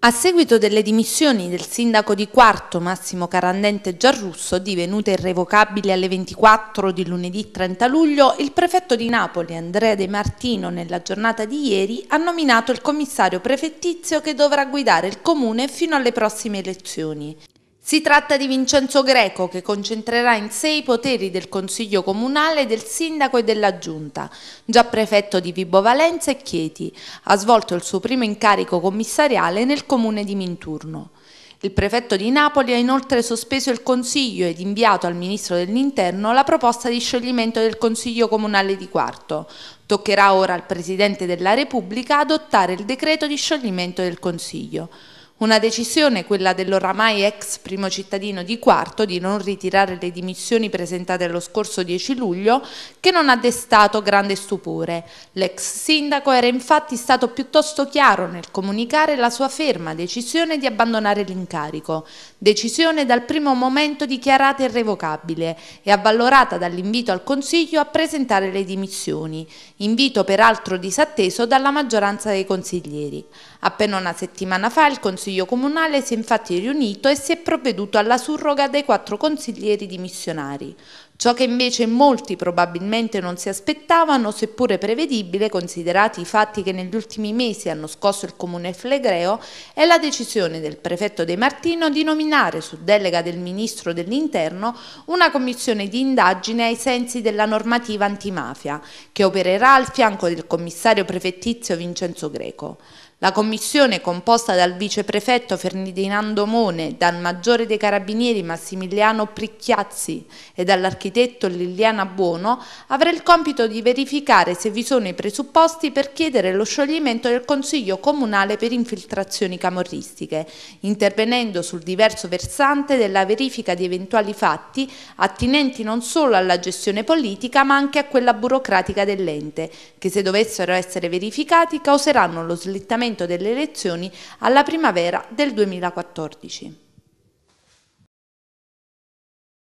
A seguito delle dimissioni del sindaco di Quarto Massimo Carandente Giarrusso, divenute irrevocabili alle 24 di lunedì 30 luglio, il prefetto di Napoli Andrea De Martino nella giornata di ieri ha nominato il commissario prefettizio che dovrà guidare il comune fino alle prossime elezioni. Si tratta di Vincenzo Greco che concentrerà in sé i poteri del Consiglio Comunale, del Sindaco e della Giunta, già prefetto di Vibo Valenza e Chieti, ha svolto il suo primo incarico commissariale nel comune di Minturno. Il prefetto di Napoli ha inoltre sospeso il Consiglio ed inviato al Ministro dell'Interno la proposta di scioglimento del Consiglio Comunale di Quarto. Toccherà ora al Presidente della Repubblica adottare il decreto di scioglimento del Consiglio. Una decisione, quella dell'oramai ex primo cittadino di Quarto, di non ritirare le dimissioni presentate lo scorso 10 luglio, che non ha destato grande stupore. L'ex sindaco era infatti stato piuttosto chiaro nel comunicare la sua ferma decisione di abbandonare l'incarico, decisione dal primo momento dichiarata irrevocabile e avvalorata dall'invito al Consiglio a presentare le dimissioni, invito peraltro disatteso dalla maggioranza dei consiglieri. Appena una settimana fa il Consiglio Consiglio Comunale si è infatti riunito e si è provveduto alla surroga dei quattro consiglieri dimissionari, ciò che invece molti probabilmente non si aspettavano, seppure prevedibile, considerati i fatti che negli ultimi mesi hanno scosso il comune flegreo, è la decisione del prefetto De Martino di nominare, su delega del ministro dell'Interno, una commissione di indagine ai sensi della normativa antimafia, che opererà al fianco del commissario prefettizio Vincenzo Greco. La commissione, composta dal viceprefetto Ferdinando Mone, dal maggiore dei carabinieri Massimiliano Pricchiazzi e dall'architetto Liliana Buono, avrà il compito di verificare se vi sono i presupposti per chiedere lo scioglimento del Consiglio Comunale per infiltrazioni camorristiche, intervenendo sul diverso versante della verifica di eventuali fatti attinenti non solo alla gestione politica ma anche a quella burocratica dell'ente, che se dovessero essere verificati causeranno lo slittamento svolgimento delle elezioni alla primavera del 2014.